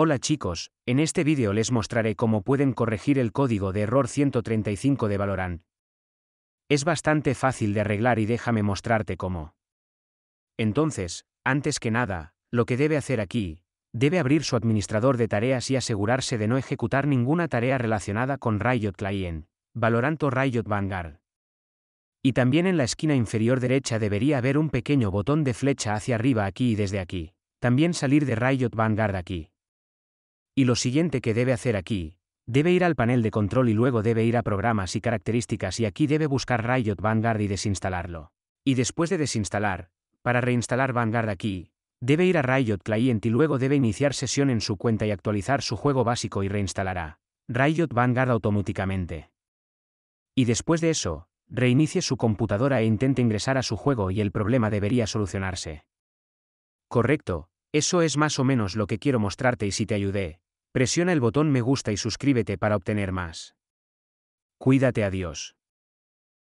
Hola chicos, en este vídeo les mostraré cómo pueden corregir el código de error 135 de Valorant. Es bastante fácil de arreglar y déjame mostrarte cómo. Entonces, antes que nada, lo que debe hacer aquí, debe abrir su administrador de tareas y asegurarse de no ejecutar ninguna tarea relacionada con Riot Client, Valorant o Riot Vanguard. Y también en la esquina inferior derecha debería haber un pequeño botón de flecha hacia arriba aquí y desde aquí. También salir de Riot Vanguard aquí. Y lo siguiente que debe hacer aquí, debe ir al panel de control y luego debe ir a programas y características y aquí debe buscar Riot Vanguard y desinstalarlo. Y después de desinstalar, para reinstalar Vanguard aquí, debe ir a Riot Client y luego debe iniciar sesión en su cuenta y actualizar su juego básico y reinstalará Riot Vanguard automáticamente. Y después de eso, reinicie su computadora e intente ingresar a su juego y el problema debería solucionarse. Correcto, eso es más o menos lo que quiero mostrarte y si te ayudé, Presiona el botón me gusta y suscríbete para obtener más. Cuídate Adiós.